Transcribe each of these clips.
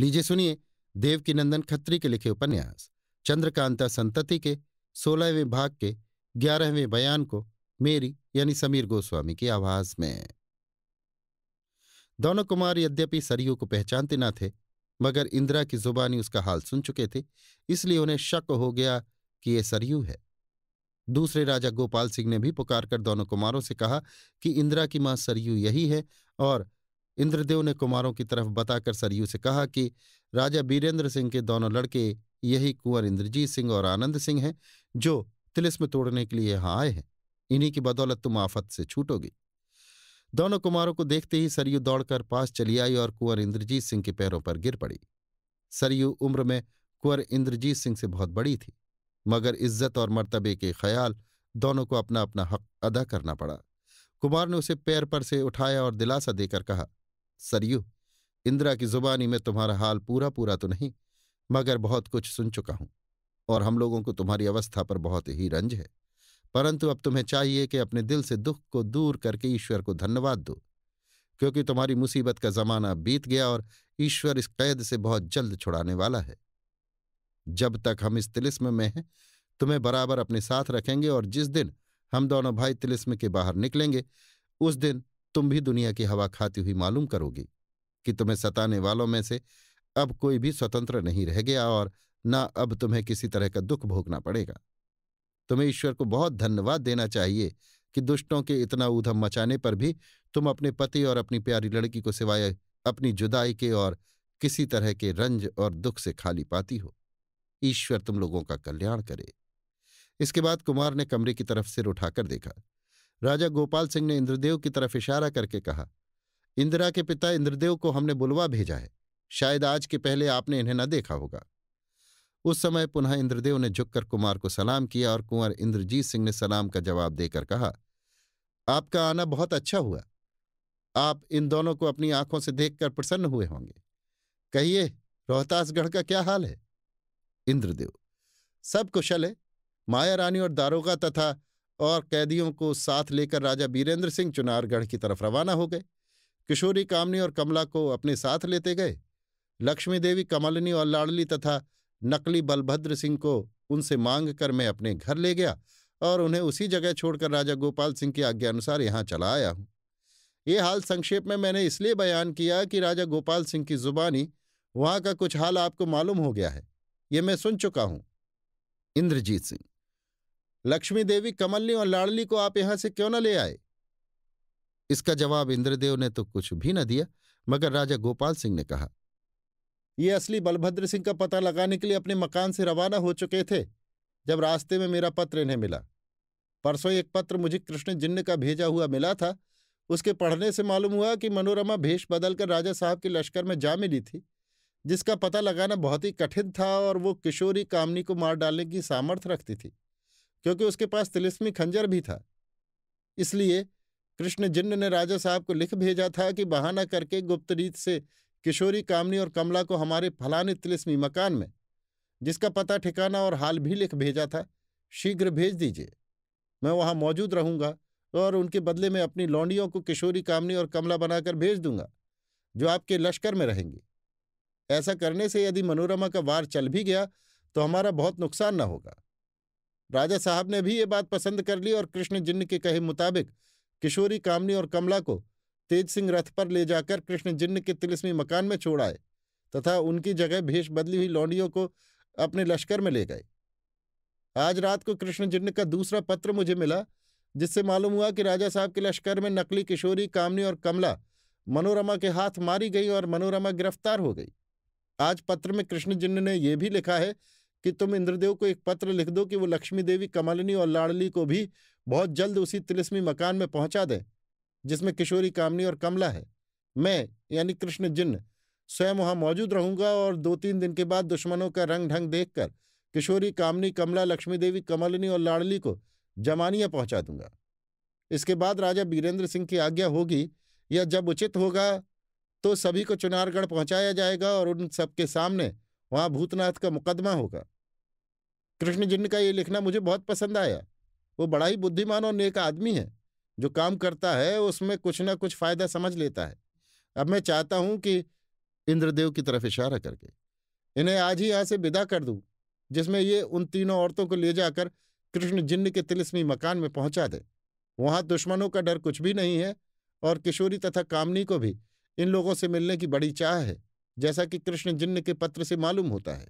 लीजिए सुनिए देवकीनंदन खत्री के लिखे उपन्यास चंद्रकांता संतति के सोलहवें भाग के ग्यारहवें बयान को मेरी यानी समीर गोस्वामी की आवाज में दोनों कुमार यद्यपि सरयू को पहचानते ना थे मगर इंदिरा की जुबानी उसका हाल सुन चुके थे इसलिए उन्हें शक हो गया कि ये सरयू है दूसरे राजा गोपाल सिंह ने भी पुकार कर दोनों कुमारों से कहा कि इंदिरा की मां सरयू यही है और इंद्रदेव ने कुमारों की तरफ बताकर सरयू से कहा कि राजा बीरेंद्र सिंह के दोनों लड़के यही कुंवर इंद्रजीत सिंह और आनंद सिंह हैं जो तिलिस्म तोड़ने के लिए यहां आए हैं इन्हीं की बदौलत तुम आफत से छूटोगे दोनों कुमारों को देखते ही सरयू दौड़कर पास चली आई और कुंवर इंद्रजीत सिंह के पैरों पर गिर पड़ी सरयू उम्र में कुंवर इंद्रजीत सिंह से बहुत बड़ी थी मगर इज्जत और मर्तबे के ख्याल दोनों को अपना अपना हक अदा करना पड़ा कुमार ने उसे पैर पर से उठाया और दिलासा देकर कहा सरयू इंदिरा की जुबानी में तुम्हारा हाल पूरा पूरा तो नहीं मगर बहुत कुछ सुन चुका हूं और हम लोगों को तुम्हारी अवस्था पर बहुत ही रंज है परंतु अब तुम्हें चाहिए कि अपने दिल से दुख को दूर करके ईश्वर को धन्यवाद दो क्योंकि तुम्हारी मुसीबत का जमाना बीत गया और ईश्वर इस कैद से बहुत जल्द छुड़ाने वाला है जब तक हम इस तिलिस्म में हैं तुम्हें बराबर अपने साथ रखेंगे और जिस दिन हम दोनों भाई तिलिस्म के बाहर निकलेंगे उस दिन तुम भी दुनिया की हवा खाती हुई मालूम करोगी कि तुम्हें सताने वालों में से अब कोई भी स्वतंत्र नहीं रह गया और ना अब तुम्हें किसी तरह का दुख भोगना पड़ेगा तुम्हें ईश्वर को बहुत धन्यवाद देना चाहिए कि दुष्टों के इतना ऊधम मचाने पर भी तुम अपने पति और अपनी प्यारी लड़की को सिवाय अपनी जुदाई के और किसी तरह के रंज और दुख से खाली पाती हो ईश्वर तुम लोगों का कल्याण करे इसके बाद कुमार ने कमरे की तरफ सिर उठाकर देखा राजा गोपाल सिंह ने इंद्रदेव की तरफ इशारा करके कहा इंदिरा के पिता इंद्रदेव को हमने बुलवा भेजा है शायद आज के पहले आपने इन्हें न देखा होगा उस समय पुनः इंद्रदेव ने झुककर कुमार को सलाम किया और कुंवर इंद्रजीत सिंह ने सलाम का जवाब देकर कहा आपका आना बहुत अच्छा हुआ आप इन दोनों को अपनी आंखों से देखकर प्रसन्न हुए होंगे कहिए रोहतासगढ़ का क्या हाल है इंद्रदेव सब कुशल है माया रानी और दारोगा तथा और कैदियों को साथ लेकर राजा बीरेंद्र सिंह चुनारगढ़ की तरफ रवाना हो गए किशोरी कामनी और कमला को अपने साथ लेते गए लक्ष्मी देवी कमलनी और लाडली तथा नकली बलभद्र सिंह को उनसे मांग कर मैं अपने घर ले गया और उन्हें उसी जगह छोड़कर राजा गोपाल सिंह की आज्ञा अनुसार यहाँ चला आया हूँ ये हाल संक्षेप में मैंने इसलिए बयान किया कि राजा गोपाल सिंह की जुबानी वहाँ का कुछ हाल आपको मालूम हो गया है ये मैं सुन चुका हूँ इंद्रजीत सिंह लक्ष्मी देवी कमलनी और लाड़ली को आप यहां से क्यों न ले आए इसका जवाब इंद्रदेव ने तो कुछ भी न दिया मगर राजा गोपाल सिंह ने कहा ये असली बलभद्र सिंह का पता लगाने के लिए अपने मकान से रवाना हो चुके थे जब रास्ते में मेरा पत्र इन्हें मिला परसों एक पत्र मुझे कृष्ण जिन्न का भेजा हुआ मिला था उसके पढ़ने से मालूम हुआ कि मनोरमा भेष बदलकर राजा साहब के लश्कर में जा मिली थी जिसका पता लगाना बहुत ही कठिन था और वो किशोरी कामनी को मार डालने की सामर्थ्य रखती थी क्योंकि उसके पास तिलिस्मी खंजर भी था इसलिए कृष्ण जिन्न ने राजा साहब को लिख भेजा था कि बहाना करके गुप्त रीत से किशोरी कामनी और कमला को हमारे फलाने तिलिस्मी मकान में जिसका पता ठिकाना और हाल भी लिख भेजा था शीघ्र भेज दीजिए मैं वहां मौजूद रहूंगा और उनके बदले में अपनी लौंडियों को किशोरी कामनी और कमला बनाकर भेज दूंगा जो आपके लश्कर में रहेंगी ऐसा करने से यदि मनोरमा का वार चल भी गया तो हमारा बहुत नुकसान न होगा राजा साहब ने भी ये बात पसंद कर ली और कृष्ण जिन्न के कहे मुताबिक किशोरी कामनी और कमला को तेज सिंह रथ पर ले जाकर कृष्ण जिन्न के तिलस्मी मकान में छोड़ आए तथा उनकी जगह भेष बदली हुई लौंडियों को अपने लश्कर में ले गए आज रात को कृष्ण जिन्न का दूसरा पत्र मुझे मिला जिससे मालूम हुआ कि राजा साहब के लश्कर में नकली किशोरी कामनी और कमला मनोरमा के हाथ मारी गई और मनोरमा गिरफ्तार हो गई आज पत्र में कृष्ण जिन्न ने यह भी लिखा है कि तुम इंद्रदेव को एक पत्र लिख दो कि वो लक्ष्मी देवी कमलनी और लाडली को भी बहुत जल्द उसी तिलस्मी मकान में पहुंचा दें जिसमें किशोरी कामनी और कमला है मैं यानी कृष्ण जिन्न स्वयं वहां मौजूद रहूंगा और दो तीन दिन के बाद दुश्मनों का रंग ढंग देखकर किशोरी कामनी कमला लक्ष्मी देवी कमलनी और लाडली को जमानिया पहुंचा दूंगा इसके बाद राजा बीरेंद्र सिंह की आज्ञा होगी या जब उचित होगा तो सभी को चुनारगढ़ पहुंचाया जाएगा और उन सबके सामने वहां भूतनाथ का मुकदमा होगा कृष्ण जिन्न का ये लिखना मुझे बहुत पसंद आया वो बड़ा ही बुद्धिमान और नेक आदमी है जो काम करता है उसमें कुछ ना कुछ फायदा समझ लेता है अब मैं चाहता हूं कि इंद्रदेव की तरफ इशारा करके इन्हें आज ही यहां से विदा कर दूं जिसमें ये उन तीनों औरतों को ले जाकर कृष्ण जिन्न के तिलस्मी मकान में पहुंचा दे वहां दुश्मनों का डर कुछ भी नहीं है और किशोरी तथा कामनी को भी इन लोगों से मिलने की बड़ी चाह है जैसा कि कृष्ण जिन्न के पत्र से मालूम होता है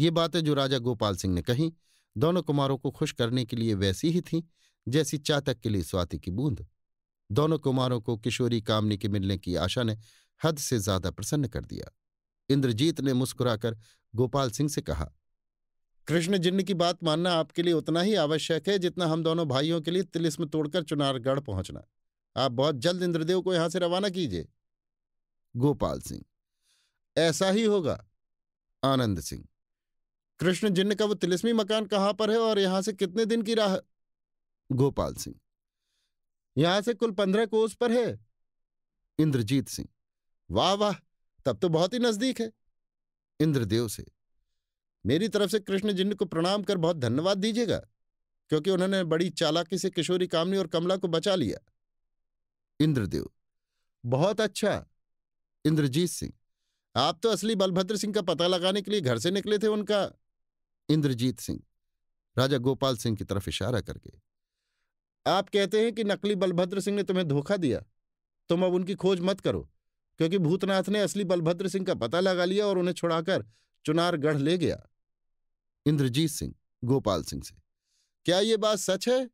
ये बातें जो राजा गोपाल सिंह ने कही दोनों कुमारों को खुश करने के लिए वैसी ही थीं जैसी चातक के लिए स्वाति की बूंद दोनों कुमारों को किशोरी कामनी के मिलने की आशा ने हद से ज्यादा प्रसन्न कर दिया इंद्रजीत ने मुस्कुराकर गोपाल सिंह से कहा कृष्ण जिन्न की बात मानना आपके लिए उतना ही आवश्यक है जितना हम दोनों भाइयों के लिए तिलिस्म तोड़कर चुनारगढ़ पहुंचना आप बहुत जल्द इंद्रदेव को यहां से रवाना कीजिए गोपाल सिंह ऐसा ही होगा आनंद सिंह कृष्ण जिन्न का वो तिलिस्मी मकान कहां पर है और यहां से कितने दिन की राह गोपाल सिंह यहां से कुल पंद्रह कोस पर है इंद्रजीत सिंह वाह वाह तब तो बहुत ही नजदीक है इंद्रदेव से मेरी तरफ से कृष्ण जिन्न को प्रणाम कर बहुत धन्यवाद दीजिएगा क्योंकि उन्होंने बड़ी चालाकी से किशोरी कामनी और कमला को बचा लिया इंद्रदेव बहुत अच्छा इंद्रजीत सिंह आप तो असली बलभद्र सिंह का पता लगाने के लिए घर से निकले थे उनका इंद्रजीत सिंह राजा गोपाल सिंह की तरफ इशारा करके आप कहते हैं कि नकली बलभद्र सिंह ने तुम्हें धोखा दिया तुम अब उनकी खोज मत करो क्योंकि भूतनाथ ने असली बलभद्र सिंह का पता लगा लिया और उन्हें छुड़ाकर चुनारगढ़ ले गया इंद्रजीत सिंह गोपाल सिंह से क्या ये बात सच है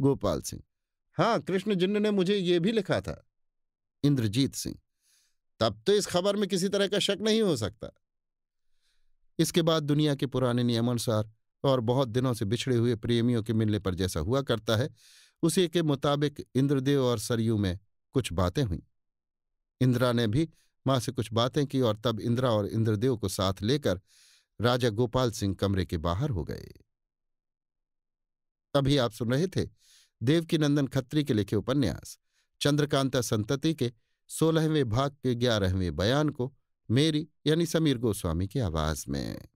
गोपाल सिंह हाँ कृष्ण जिन्न ने मुझे ये भी लिखा था इंद्रजीत सिंह तब तो इस खबर में किसी तरह का शक नहीं हो सकता इसके बाद दुनिया के पुराने नियमानुसार और बहुत दिनों से बिछड़े हुए प्रेमियों के मिलने पर जैसा हुआ करता है उसी के मुताबिक इंद्रदेव और सरयू में कुछ बातें हुईं इंदिरा ने भी माँ से कुछ बातें की और तब इंदिरा और इंद्रदेव को साथ लेकर राजा गोपाल सिंह कमरे के बाहर हो गए अभी आप सुन रहे थे देवकी नंदन खत्री के लिखे उपन्यास चंद्रकांता संतति के सोलहवें भाग के ग्यारहवें बयान को मेरी यानी समीर गोस्वामी की आवाज में